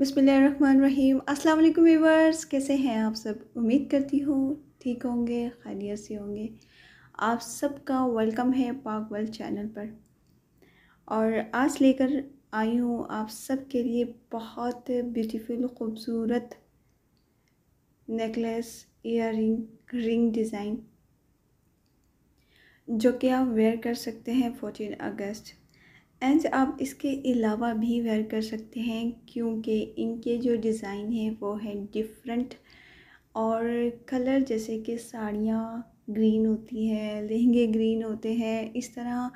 बसमीम अस्सलाम वालेकुम वीवर्स कैसे हैं आप सब उम्मीद करती हूँ ठीक होंगे खैरियत से होंगे आप सबका वेलकम है पाक वर्ल्ड चैनल पर और आज लेकर आई हूँ आप सब के लिए बहुत ब्यूटीफुल खूबसूरत necklace earring ring design जो कि आप वेयर कर सकते हैं फोर्टीन अगस्त एंड आप इसके अलावा भी वेयर कर सकते हैं क्योंकि इनके जो डिज़ाइन है वो है डिफरेंट और कलर जैसे कि साड़ियाँ ग्रीन होती है लहंगे ग्रीन होते हैं इस तरह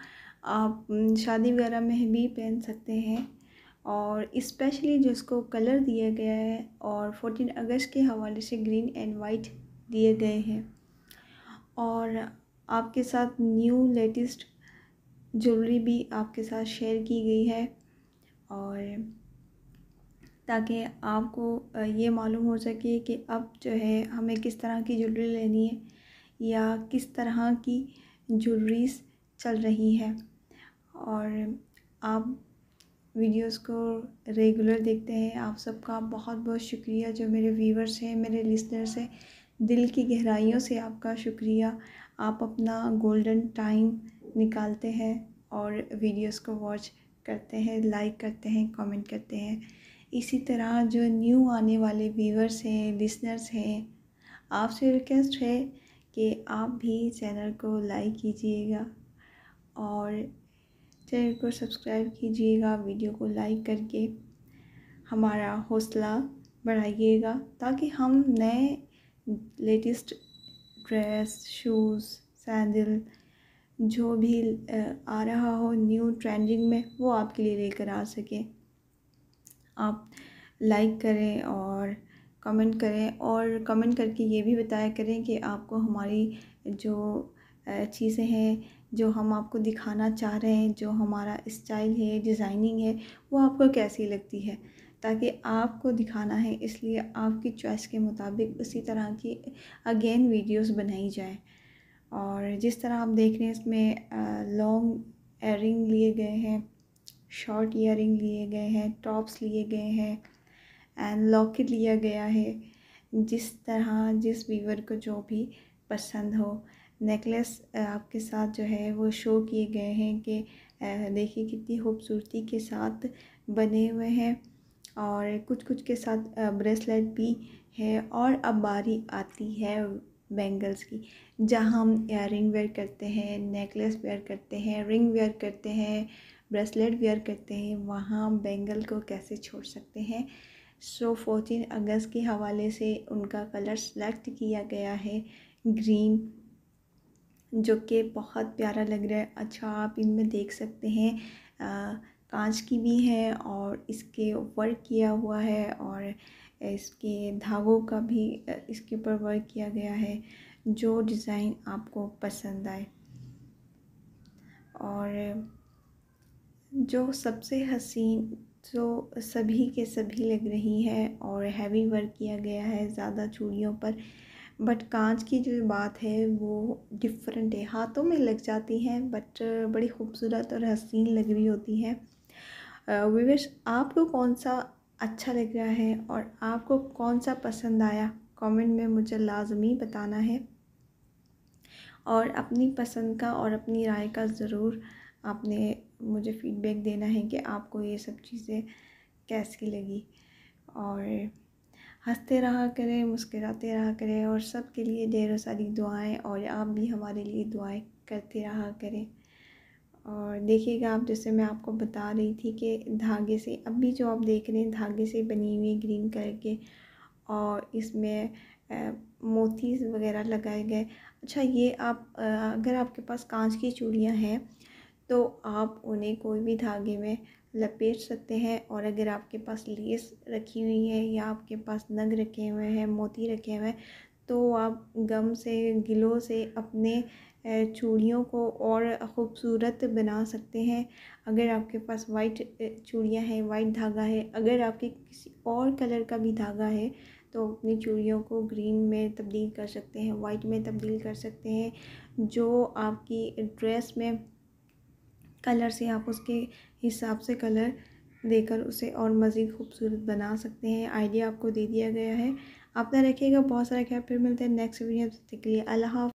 आप शादी वगैरह में भी पहन सकते हैं और इस्पेशली जो इसको कलर दिया गया है और फोर्टीन अगस्त के हवाले से ग्रीन एंड वाइट दिए गए हैं और आपके साथ न्यू लेटेस्ट ज्वेलरी भी आपके साथ शेयर की गई है और ताकि आपको ये मालूम हो सके कि अब जो है हमें किस तरह की ज्वेलरी लेनी है या किस तरह की ज्वेलरीज चल रही है और आप वीडियोस को रेगुलर देखते हैं आप सबका बहुत बहुत शुक्रिया जो मेरे व्यूवर्स हैं मेरे लिसनर्स हैं दिल की गहराइयों से आपका शुक्रिया आप अपना गोल्डन टाइम निकालते हैं और वीडियोस को वॉच करते हैं लाइक करते हैं कमेंट करते हैं इसी तरह जो न्यू आने वाले व्यूवर्स हैं लिसनर्स हैं आपसे रिक्वेस्ट है कि आप भी चैनल को लाइक कीजिएगा और चैनल को सब्सक्राइब कीजिएगा वीडियो को लाइक करके हमारा हौसला बढ़ाइएगा ताकि हम नए लेटेस्ट ड्रेस शूज़ सैंडल जो भी आ रहा हो न्यू ट्रेंडिंग में वो आपके लिए लेकर आ सके आप लाइक करें और कमेंट करें और कमेंट करके ये भी बताया करें कि आपको हमारी जो चीज़ें हैं जो हम आपको दिखाना चाह रहे हैं जो हमारा स्टाइल है डिज़ाइनिंग है वो आपको कैसी लगती है ताकि आपको दिखाना है इसलिए आपकी चॉइस के मुताबिक उसी तरह की अगेन वीडियोस बनाई जाए और जिस तरह आप देख रहे हैं इसमें लॉन्ग एयर लिए गए हैं शॉर्ट इयर लिए गए हैं टॉप्स लिए गए हैं एंड लॉकेट लिया गया है जिस तरह जिस वीवर को जो भी पसंद हो नेकलेस आपके साथ जो है वो शो किए गए हैं कि देखिए कितनी खूबसूरती के साथ बने हुए हैं और कुछ कुछ के साथ ब्रेसलेट भी है और अब बारी आती है बैंगल्स की जहाँ हम एयर रिंग वेयर करते हैं नेकलेस वेयर करते हैं रिंग वेयर करते हैं ब्रेसलेट वेयर करते हैं वहाँ बैंगल को कैसे छोड़ सकते हैं सो फोर्टीन अगस्त के हवाले से उनका कलर सेलेक्ट किया गया है ग्रीन जो कि बहुत प्यारा लग रहा है अच्छा आप इनमें देख सकते हैं कांच की भी है और इसके वर्क किया हुआ है और इसके धागों का भी इसके ऊपर वर्क किया गया है जो डिज़ाइन आपको पसंद आए और जो सबसे हसीन जो सभी के सभी लग रही है और हैवी वर्क किया गया है ज़्यादा चूड़ियों पर बट कांच की जो बात है वो डिफरेंट है हाथों में लग जाती हैं बट बड़ी खूबसूरत और हसीन लग रही होती हैं विवेश आपको कौन सा अच्छा लग रहा है और आपको कौन सा पसंद आया कमेंट में मुझे लाजमी बताना है और अपनी पसंद का और अपनी राय का ज़रूर आपने मुझे फ़ीडबैक देना है कि आपको ये सब चीज़ें कैसी लगी और हंसते रहा करें मुस्कराते रहा करें और सब के लिए ढेरों सारी दुआएं और आप भी हमारे लिए दुआएं करते रहा करें और देखिएगा आप जैसे मैं आपको बता रही थी कि धागे से अभी जो आप देख रहे हैं धागे से बनी हुई है ग्रीन कलर के और इसमें मोती वगैरह लगाए गए अच्छा ये आप अगर आपके पास कांच की चूड़ियाँ हैं तो आप उन्हें कोई भी धागे में लपेट सकते हैं और अगर आपके पास लेस रखी हुई है या आपके पास नग रखे हुए हैं मोती रखे हुए हैं तो आप गम से गिलों से अपने चूड़ियों को और ख़ूबसूरत बना सकते हैं अगर आपके पास वाइट चूड़ियाँ हैं वाइट धागा है अगर आपके किसी और कलर का भी धागा है तो अपनी चूड़ियों को ग्रीन में तब्दील कर सकते हैं वाइट में तब्दील कर सकते हैं जो आपकी ड्रेस में कलर से आप उसके हिसाब से कलर देकर उसे और मज़ीद खूबसूरत बना सकते हैं आइडिया आपको दे दिया गया है अपना रखिएगा बहुत सारा ख्याल फिर मिलते हैं नेक्स्ट वीडियो तक के लिए अल्लाह